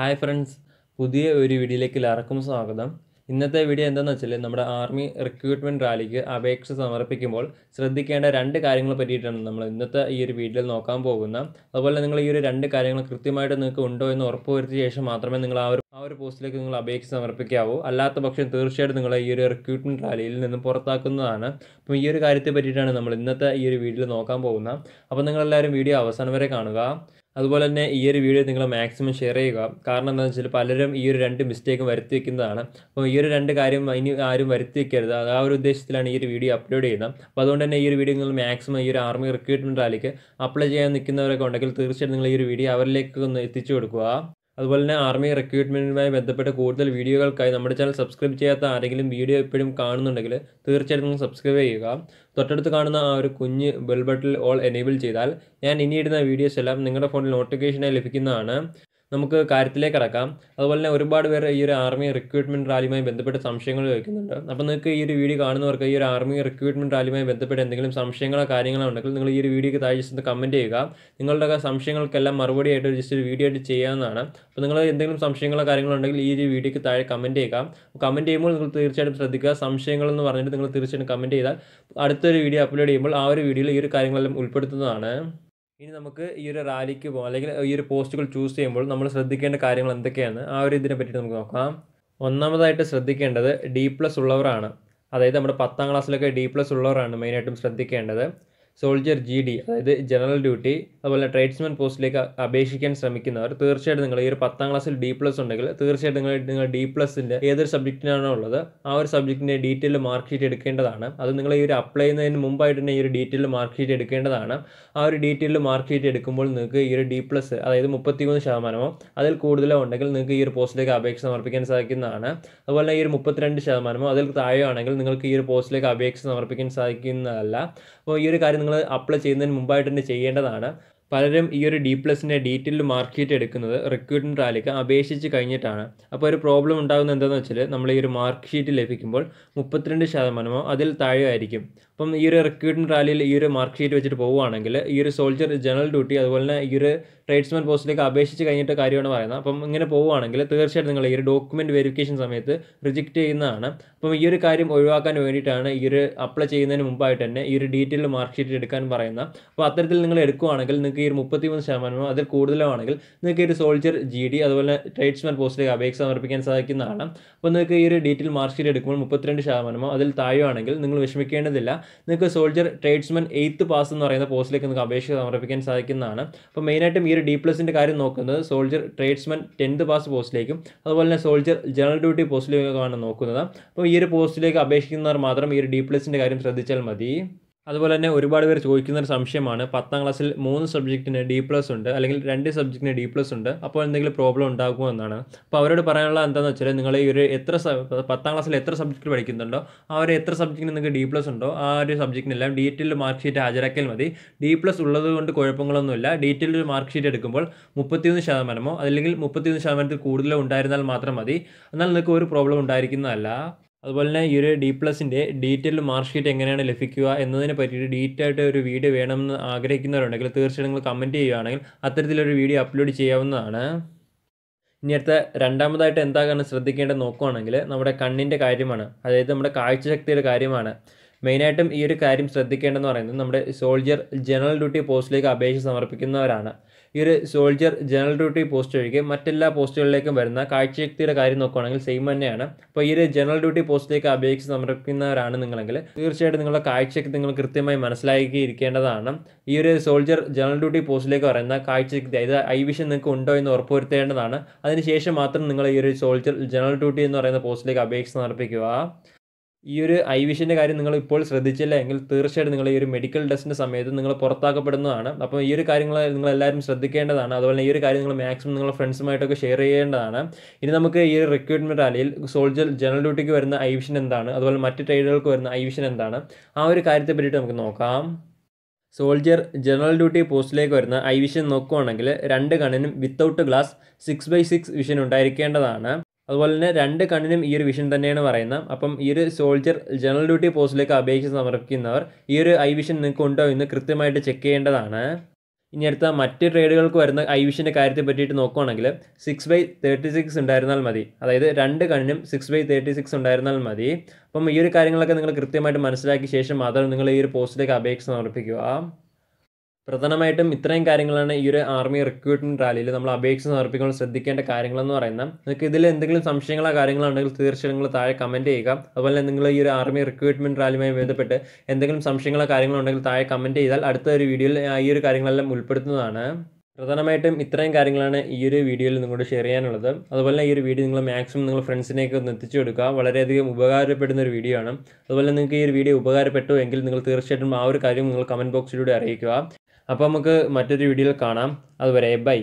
hi friends പുതിയ ഒരു വീഡിയോയിലേക്ക് എല്ലാവർക്കും സ്വാഗതം ഇന്നത്തെ വീഡിയോ എന്താണെന്ന് വെച്ചാൽ നമ്മുടെ ആർമി റിക്രൂട്ട്മെൻറ്റ് റാലിക്ക് അപേക്ഷ സമർപ്പിക്കുമ്പോൾ ശ്രദ്ധിക്കേണ്ട രണ്ട് കാര്യങ്ങളെ പറ്റിയിട്ടാണ് നമ്മൾ ഇന്നത്തെ ഈ ഒരു വീഡിയോയിൽ നോക്കാൻ പോകുന്നത് അതുപോലെ നിങ്ങൾ ഈ ഒരു രണ്ട് കാര്യങ്ങൾ കൃത്യമായിട്ട് നിങ്ങൾക്ക് ഉണ്ടോ എന്ന് ഉറപ്പുവരുത്തിയ ശേഷം മാത്രമേ നിങ്ങൾ ആ ആ ഒരു പോസ്റ്റിലേക്ക് നിങ്ങൾ അപേക്ഷ സമർപ്പിക്കാവോ അല്ലാത്ത പക്ഷം തീർച്ചയായിട്ടും നിങ്ങളെ ഈ ഒരു റിക്രൂട്ട്മെൻറ്റ് റാലിയിൽ നിന്ന് പുറത്താക്കുന്നതാണ് അപ്പോൾ ഈ ഒരു കാര്യത്തെ പറ്റിയിട്ടാണ് നമ്മൾ ഇന്നത്തെ ഈ ഒരു വീഡിയോ നോക്കാൻ പോകുന്നത് അപ്പോൾ നിങ്ങളെല്ലാവരും വീഡിയോ അവസാനം വരെ കാണുക അതുപോലെ തന്നെ ഈ ഒരു വീഡിയോ നിങ്ങൾ മാക്സിമം ഷെയർ ചെയ്യുക കാരണം എന്താണെന്ന് വെച്ചാൽ പലരും ഈ ഒരു രണ്ട് മിസ്റ്റേക്കും വരുത്തി വെക്കുന്നതാണ് അപ്പോൾ ഈ ഒരു രണ്ട് കാര്യം ഇനി ആരും വരുത്തി വെക്കരുത് അത് ആ ഒരു ഉദ്ദേശത്തിലാണ് ഈ ഒരു വീഡിയോ അപ്ലോഡ് ചെയ്യുന്നത് അപ്പോൾ അതുകൊണ്ട് തന്നെ ഈ ഒരു വീഡിയോ നിങ്ങൾ മാക്സിമം ഈ ഒരു ആർമി റിക്രൂട്ട്മെൻറ്റ് റാലിക്ക് അപ്ലൈ ചെയ്യാൻ നിൽക്കുന്നവരൊക്കെ ഉണ്ടെങ്കിൽ തീർച്ചയായിട്ടും നിങ്ങൾ ഈ ഒരു വീഡിയോ അവരിലേക്ക് ഒന്ന് എത്തിച്ചു കൊടുക്കുക അതുപോലെ തന്നെ ആർമി റിക്രൂട്ട്മെൻറ്റുമായി ബന്ധപ്പെട്ട കൂടുതൽ വീഡിയോകൾക്കായി നമ്മുടെ ചാനൽ സബ്സ്ക്രൈബ് ചെയ്യാത്ത ആരെങ്കിലും വീഡിയോ എപ്പോഴും കാണുന്നുണ്ടെങ്കിൽ തീർച്ചയായിട്ടും സബ്സ്ക്രൈബ് ചെയ്യുക തൊട്ടടുത്ത് കാണുന്ന ആ ഒരു കുഞ്ഞ് ബെൽ ഓൾ എനേബിൾ ചെയ്താൽ ഞാൻ ഇനി ഇടുന്ന വീഡിയോസ് എല്ലാം നിങ്ങളുടെ ഫോണിൽ നോട്ടിഫിക്കേഷനായി ലഭിക്കുന്നതാണ് നമുക്ക് കാര്യത്തിലേക്ക് കടക്കാം അതുപോലെ തന്നെ ഒരുപാട് പേർ ഈ ഒരു ആർമി റിക്രൂട്ട്മെൻറ്റ് റാലിയുമായി ബന്ധപ്പെട്ട് സംശയങ്ങൾ ചോദിക്കുന്നുണ്ട് അപ്പോൾ നിങ്ങൾക്ക് ഈ ഒരു വീഡിയോ കാണുന്നവർക്ക് ഈ ഒരു ആർമി റിക്രൂട്ട്മെൻറ്റ് റാലിയുമായി ബന്ധപ്പെട്ട് എന്തെങ്കിലും സംശയങ്ങളോ കാര്യങ്ങളോ ഉണ്ടെങ്കിൽ നിങ്ങൾ ഈ ഒരു വീഡിയോക്ക് താഴെ ജസ്റ്റ് കമന്റ് കമൻറ്റ് ചെയ്യുക നിങ്ങളുടെയൊക്കെ സംശയങ്ങൾക്കെല്ലാം മറുപടി ആയിട്ട് ജസ്റ്റ് ഒരു വീഡിയോ ആയിട്ട് ചെയ്യാവുന്നതാണ് അപ്പോൾ നിങ്ങൾ എന്തെങ്കിലും സംശയങ്ങളോ കാര്യങ്ങളോ ഉണ്ടെങ്കിൽ ഈ ഒരു വീഡിയോക്ക് താഴെ കമൻറ്റ് ചെയ്യുക കമൻറ്റ് ചെയ്യുമ്പോൾ നിങ്ങൾ തീർച്ചയായിട്ടും ശ്രദ്ധിക്കുക സംശയങ്ങളെന്ന് പറഞ്ഞിട്ട് നിങ്ങൾ തീർച്ചയായിട്ടും കമൻറ്റ് ചെയ്താൽ അടുത്തൊരു വീഡിയോ അപ്ലോഡ് ചെയ്യുമ്പോൾ ആ ഒരു വീഡിയോയിൽ ഈ ഒരു കാര്യങ്ങളെല്ലാം ഉൾപ്പെടുത്തുന്നതാണ് ഇനി നമുക്ക് ഈ ഒരു റാലിക്ക് പോകാം അല്ലെങ്കിൽ ഈ ഒരു പോസ്റ്റുകൾ ചൂസ് ചെയ്യുമ്പോൾ നമ്മൾ ശ്രദ്ധിക്കേണ്ട കാര്യങ്ങൾ എന്തൊക്കെയാണ് ആ ഒരു ഇതിനെ പറ്റിയിട്ട് നമുക്ക് നോക്കാം ഒന്നാമതായിട്ട് ശ്രദ്ധിക്കേണ്ടത് ഡി പ്ലസ് ഉള്ളവരാണ് അതായത് നമ്മുടെ പത്താം ക്ലാസ്സിലൊക്കെ ഡി പ്ലസ് ഉള്ളവരാണ് മെയിനായിട്ടും ശ്രദ്ധിക്കേണ്ടത് സോൾജർ ജി ഡി അതായത് ജനറൽ ഡ്യൂട്ടി അതുപോലെ ട്രേഡ്സ്മാൻ പോസ്റ്റിലേക്ക് അപേക്ഷിക്കാൻ ശ്രമിക്കുന്നവർ തീർച്ചയായിട്ടും നിങ്ങൾ ഈ ഒരു പത്താം ക്ലാസ്സിൽ ഡി പ്ലസ് ഉണ്ടെങ്കിൽ തീർച്ചയായിട്ടും നിങ്ങൾ നിങ്ങൾ ഡി പ്ലസിൻ്റെ ഏതൊരു സബ്ജക്റ്റിനാണോ ഉള്ളത് ആ ഒരു സബ്ജക്റ്റിൻ്റെ ഡീറ്റെയിൽ മാർക്ക് ഷീറ്റ് എടുക്കേണ്ടതാണ് അത് നിങ്ങൾ ഈ ഒരു അപ്ലൈ ചെയ്യുന്നതിന് മുമ്പായിട്ട് തന്നെ ഈ ഒരു ഡീറ്റെയിൽ മാർക്ക് ഷീറ്റ് എടുക്കേണ്ടതാണ് ആ ഒരു ഡീറ്റെയിൽ മാർക്ക് ഷീറ്റ് എടുക്കുമ്പോൾ നിങ്ങൾക്ക് ഈ ഒരു ഡി പ്ലസ് അതായത് മുപ്പത്തിമൂന്ന് ശതമാനമോ അതിൽ കൂടുതലോ ഉണ്ടെങ്കിൽ നിങ്ങൾക്ക് ഈ ഒരു പോസ്റ്റിലേക്ക് അപേക്ഷ സമർപ്പിക്കാൻ സാധിക്കുന്നതാണ് അതുപോലെ ഈ ഒരു മുപ്പത്തിരണ്ട് ശതമാനമോ അതിൽ താഴെയാണെങ്കിൽ നിങ്ങൾക്ക് ഈ ഒരു പോസ്റ്റിലേക്ക് അപേക്ഷ സമർപ്പിക്കാൻ സാധിക്കുന്നതല്ല അപ്പോൾ ഈ ഒരു കാര്യം നിങ്ങൾ അപ്ലൈ ചെയ്യുന്നതിന് മുമ്പായിട്ട് തന്നെ ചെയ്യേണ്ടതാണ് പലരും ഈ ഒരു ഡി പ്ലസിൻ്റെ ഡീറ്റെയിൽ മാർക്ക് എടുക്കുന്നത് റിക്രൂട്ട്മെൻറ്റ് റാലിക്ക് അപേക്ഷിച്ച് കഴിഞ്ഞിട്ടാണ് അപ്പോൾ ഒരു പ്രോബ്ലം ഉണ്ടാകുന്നത് എന്താണെന്ന് വെച്ചാൽ നമ്മൾ ഈ ഒരു മാർക്ക് ഷീറ്റ് ലഭിക്കുമ്പോൾ മുപ്പത്തിരണ്ട് ശതമാനമോ അതിൽ താഴെയായിരിക്കും അപ്പം ഈ ഒരു റിക്രൂട്ട്മെൻറ്റ് റാലിയിൽ ഈ ഒരു മാർക്ക് ഷീറ്റ് വെച്ചിട്ട് പോവുകയാണെങ്കിൽ ഈ ഒരു സോൾജർ ജനറൽ ഡ്യൂട്ടി അതുപോലെ തന്നെ ഈ ഒരു ട്രേഡ്സ്മാൻ പോസ്റ്റിലേക്ക് അപേക്ഷിച്ച് കഴിഞ്ഞിട്ട് കാര്യമാണ് പറയുന്നത് അപ്പം ഇങ്ങനെ പോവുകയാണെങ്കിൽ തീർച്ചയായിട്ടും നിങ്ങൾ ഈ ഒരു ഡോക്യുമെൻറ്റ് വെരിഫിക്കേഷൻ സമയത്ത് റിജക്റ്റ് ചെയ്യുന്നതാണ് അപ്പം ഈ ഒരു കാര്യം ഒഴിവാക്കാൻ വേണ്ടിയിട്ടാണ് ഈ ഒരു അപ്ലൈ ചെയ്യുന്നതിന് മുമ്പായിട്ട് തന്നെ ഈ ഒരു ഡീറ്റെയിൽ മാർക്ക് ഷീറ്റ് എടുക്കാൻ പറയുന്നത് അപ്പോൾ അത്തരത്തിൽ നിങ്ങൾ എടുക്കുകയാണെങ്കിൽ നിങ്ങൾക്ക് ഈ ഒരു മുപ്പത്തിമൂന്ന് ശതമാനമോ അതിൽ ആണെങ്കിൽ നിങ്ങൾക്ക് ഒരു സോൾജർ ജി ഡി അതുപോലെ ട്രേഡ്സ്മാൻ പോസ്റ്റിലേക്ക് അപേക്ഷ സമർപ്പിക്കാൻ സാധിക്കുന്നതാണ് അപ്പോൾ നിങ്ങൾക്ക് ഈ ഒരു ഡീറ്റെയിൽ മാർക്ക് ഷീറ്റ് എടുക്കുമ്പോൾ മുപ്പത്തിരണ്ട് ശതമാനമോ അതിൽ താഴെയാണെങ്കിൽ നിങ്ങൾ വിഷമിക്കേണ്ടതില്ല നിങ്ങൾക്ക് സോൾജർ ട്രേഡ്സ്മാൻ എയ്ത്ത് പാസ് എന്ന് പറയുന്ന പോസ്റ്റിലേക്ക് നിങ്ങൾക്ക് അപേക്ഷ സമർപ്പിക്കാൻ സാധിക്കുന്നതാണ് അപ്പോൾ മെയിനായിട്ടും ഈ ഒരു ഡി പ്ലസിൻ്റെ കാര്യം നോക്കുന്നത് സോൾജർ ട്രേഡ്സ്മാൻ ടെൻത്ത് പാസ് പോസ്റ്റിലേക്കും അതുപോലെ തന്നെ സോൾജർ ജനറൽ ഡ്യൂട്ടി പോസ്റ്റിലേക്കുമാണ് നോക്കുന്നത് അപ്പോൾ ഈ ഒരു പോസ്റ്റിലേക്ക് അപേക്ഷിക്കുന്നവർ മാത്രം ഈ ഒരു ഡി പ്ലസിൻ്റെ കാര്യം ശ്രദ്ധിച്ചാൽ മതി അതുപോലെ തന്നെ ഒരുപാട് പേർ ചോദിക്കുന്ന ഒരു സംശയമാണ് പത്താം ക്ലാസ്സിൽ മൂന്ന് സബ്ജക്റ്റിന് ഡി പ്ലസ് ഉണ്ട് അല്ലെങ്കിൽ രണ്ട് സബ്ജക്റ്റിന് ഡി പ്ലസ് ഉണ്ട് അപ്പോൾ എന്തെങ്കിലും പ്രോബ്ലം ഉണ്ടാകുമോ എന്നാണ് അപ്പോൾ അവരോട് പറയാനുള്ള എന്താണെന്ന് വെച്ചാൽ നിങ്ങൾ ഈ ഒരു എത്ര പത്താം ക്ലാസ്സിൽ എത്ര സബ്ജക്റ്റ് പഠിക്കുന്നുണ്ടോ ആ ഒരു എത്ര സബ്ജക്റ്റിന് നിങ്ങൾക്ക് ഡി പ്ലസ് ഉണ്ടോ ആ ഒരു സബ്ജക്റ്റിനെല്ലാം ഡീറ്റെയിൽ മാർക്ക് ഷീറ്റ് ഹാജരാക്കിയാൽ മതി ഡി പ്ലസ് ഉള്ളത് കൊണ്ട് കുഴപ്പങ്ങളൊന്നുമില്ല ഡീറ്റെയിൽ മാർക്ക് ഷീറ്റ് എടുക്കുമ്പോൾ മുപ്പത്തിയൊന്ന് ശതമാനമോ അല്ലെങ്കിൽ മുപ്പത്തിയൊന്ന് ശതമാനത്തിൽ കൂടുതലോ ഉണ്ടായിരുന്നാൽ മാത്രം മതി എന്നാൽ നിങ്ങൾക്ക് ഒരു പ്രോബ്ലം ഉണ്ടായിരിക്കുന്നതല്ല അതുപോലെ തന്നെ ഈ ഒരു ഡി പ്ലസിൻ്റെ ഡീറ്റെയിൽ മാർക്ക് ഷീറ്റ് എങ്ങനെയാണ് ലഭിക്കുക എന്നതിനെ പറ്റിയിട്ട് ഒരു ആയിട്ട് ഒരു വീഡിയോ വേണമെന്ന് ആഗ്രഹിക്കുന്നവരുണ്ടെങ്കിൽ തീർച്ചയായും നിങ്ങൾ കമൻറ്റ് ചെയ്യുകയാണെങ്കിൽ അത്തരത്തിലൊരു വീഡിയോ അപ്ലോഡ് ചെയ്യാവുന്നതാണ് ഇനി അടുത്ത രണ്ടാമതായിട്ട് കാരണം ശ്രദ്ധിക്കേണ്ടത് നോക്കുകയാണെങ്കിൽ നമ്മുടെ കണ്ണിൻ്റെ കാര്യമാണ് അതായത് നമ്മുടെ കാഴ്ചശക്തിയുടെ കാര്യമാണ് മെയിനായിട്ടും ഈ ഒരു കാര്യം ശ്രദ്ധിക്കേണ്ടതെന്ന് പറയുന്നത് നമ്മുടെ സോൾജർ ജനറൽ ഡ്യൂട്ടി പോസ്റ്റിലേക്ക് അപേക്ഷ സമർപ്പിക്കുന്നവരാണ് ഈ ഒരു സോൾജർ ജനറൽ ഡ്യൂട്ടി പോസ്റ്റ് ഒഴികെ മറ്റെല്ലാ പോസ്റ്റുകളിലേക്കും വരുന്ന കാഴ്ചശക്തിയുടെ കാര്യം നോക്കുകയാണെങ്കിൽ സെയിം തന്നെയാണ് അപ്പോൾ ഈ ഒരു ജനറൽ ഡ്യൂട്ടി പോസ്റ്റിലേക്ക് അപേക്ഷ സമർപ്പിക്കുന്നവരാണ് നിങ്ങളെങ്കിൽ തീർച്ചയായിട്ടും നിങ്ങളുടെ കാഴ്ചശക്തി നിങ്ങൾ കൃത്യമായി മനസ്സിലാക്കിയിരിക്കേണ്ടതാണ് ഈ ഒരു സോൾജർ ജനറൽ ഡ്യൂട്ടി പോസ്റ്റിലേക്ക് പറയുന്ന കാഴ്ചശക്തി അതായത് ഐ വിഷൻ നിങ്ങൾക്ക് ഉണ്ടോ എന്ന് ഉറപ്പുവരുത്തേണ്ടതാണ് അതിനുശേഷം മാത്രം നിങ്ങൾ ഈ ഒരു സോൾജർ ജനറൽ ഡ്യൂട്ടി എന്ന് പറയുന്ന പോസ്റ്റിലേക്ക് അപേക്ഷ സമർപ്പിക്കുക ഈ ഒരു ഐ വിഷൻ്റെ കാര്യം നിങ്ങൾ ഇപ്പോൾ ശ്രദ്ധിച്ചില്ല എങ്കിൽ തീർച്ചയായിട്ടും നിങ്ങൾ ഈ ഒരു മെഡിക്കൽ ടെസ്റ്റിൻ്റെ സമയത്ത് നിങ്ങൾ പുറത്താക്കപ്പെടുന്നതാണ് അപ്പോൾ ഈ ഒരു കാര്യങ്ങൾ നിങ്ങൾ എല്ലാവരും ശ്രദ്ധിക്കേണ്ടതാണ് അതുപോലെ ഈ ഒരു കാര്യം നിങ്ങൾ മാക്സിമം നിങ്ങളുടെ ഫ്രണ്ട്സുമായിട്ടൊക്കെ ഷെയർ ചെയ്യേണ്ടതാണ് ഇനി നമുക്ക് ഈ ഒരു റിക്രൂട്ട്മെൻറ്റ് റാലിയിൽ സോൾജർ ജനറൽ ഡ്യൂട്ടിക്ക് വരുന്ന ഐ വിഷൻ എന്താണ് അതുപോലെ മറ്റ് ട്രേഡുകൾക്ക് വരുന്ന ഐ വിഷൻ എന്താണ് ആ ഒരു കാര്യത്തെ പറ്റിയിട്ട് നമുക്ക് നോക്കാം സോൾജർ ജനറൽ ഡ്യൂട്ടി പോസ്റ്റിലേക്ക് വരുന്ന ഐ വിഷൻ നോക്കുകയാണെങ്കിൽ രണ്ട് കണ്ണിനും without glass six by six vision ഉണ്ടായിരിക്കേണ്ടതാണ് അതുപോലെ തന്നെ രണ്ട് കണ്ണിനും ഈ ഒരു വിഷൻ തന്നെയാണ് പറയുന്നത് അപ്പം ഈ ഒരു സോൾജർ ജനറൽ ഡ്യൂട്ടി പോസ്റ്റിലേക്ക് അപേക്ഷ സമർപ്പിക്കുന്നവർ ഈ ഒരു ഐ വിഷൻ നിങ്ങൾക്ക് ഉണ്ടോ എന്ന് കൃത്യമായിട്ട് ചെക്ക് ചെയ്യേണ്ടതാണ് ഇനി അടുത്ത മറ്റ് ട്രേഡുകൾക്ക് വരുന്ന ഐ വിഷൻ്റെ കാര്യത്തെ പറ്റിയിട്ട് നോക്കുവാണെങ്കിൽ സിക്സ് ബൈ തേർട്ടി സിക്സ് ഉണ്ടായിരുന്നാൽ മതി അതായത് രണ്ട് കണ്ണിനും സിക്സ് ബൈ തേർട്ടി സിക്സ് ഉണ്ടായിരുന്നാൽ മതി അപ്പം ഈ ഒരു കാര്യങ്ങളൊക്കെ നിങ്ങൾ കൃത്യമായിട്ട് മനസ്സിലാക്കിയ ശേഷം മാത്രം നിങ്ങൾ ഈ ഒരു പോസ്റ്റിലേക്ക് അപേക്ഷ സമർപ്പിക്കുക പ്രധാനമായിട്ടും ഇത്രയും കാര്യങ്ങളാണ് ഈ ഒരു ആർമി റിക്രൂട്ട്മെൻറ്റ് റാലിയിൽ നമ്മൾ അപേക്ഷ സമർപ്പിക്കുമ്പോൾ ശ്രദ്ധിക്കേണ്ട കാര്യങ്ങളെന്ന് പറയുന്നത് നിങ്ങൾക്ക് ഇതിൽ എന്തെങ്കിലും സംശയങ്ങളോ കാര്യങ്ങളോ ഉണ്ടെങ്കിൽ തീർച്ചയായും നിങ്ങൾ താഴെ കമൻറ്റ് ചെയ്യുക അതുപോലെ നിങ്ങൾ ഈ ഒരു ആർമി റിക്രൂട്ട്മെൻറ്റ് റാലിയുമായി ബന്ധപ്പെട്ട് എന്തെങ്കിലും സംശയങ്ങളോ കാര്യങ്ങളോ ഉണ്ടെങ്കിൽ താഴെ കമൻറ്റ് ചെയ്താൽ അടുത്ത ഒരു വീഡിയോയിൽ ഈ ഒരു കാര്യങ്ങളെല്ലാം ഉൾപ്പെടുത്തുന്നതാണ് പ്രധാനമായിട്ടും ഇത്രയും കാര്യങ്ങളാണ് ഈ ഒരു വീഡിയോയിൽ നിങ്ങളോട് ഷെയർ ചെയ്യാനുള്ളത് അതുപോലെ ഈ ഒരു വീഡിയോ നിങ്ങൾ മാക്സിമം നിങ്ങൾ ഫ്രണ്ട്സിനെയൊക്കെ ഒന്ന് എത്തിച്ചു കൊടുക്കുക വളരെയധികം ഉപകാരപ്പെടുന്ന ഒരു വീഡിയോ ആണ് അതുപോലെ നിങ്ങൾക്ക് ഈ ഒരു വീഡിയോ ഉപകാരപ്പെട്ടു എങ്കിൽ നിങ്ങൾ തീർച്ചയായിട്ടും ആ ഒരു കാര്യം നിങ്ങൾ കമൻറ്റ് ബോക്സിലൂടെ അറിയിക്കുക അപ്പോൾ നമുക്ക് മറ്റൊരു വീഡിയോയിൽ കാണാം അതുവരെ ബൈ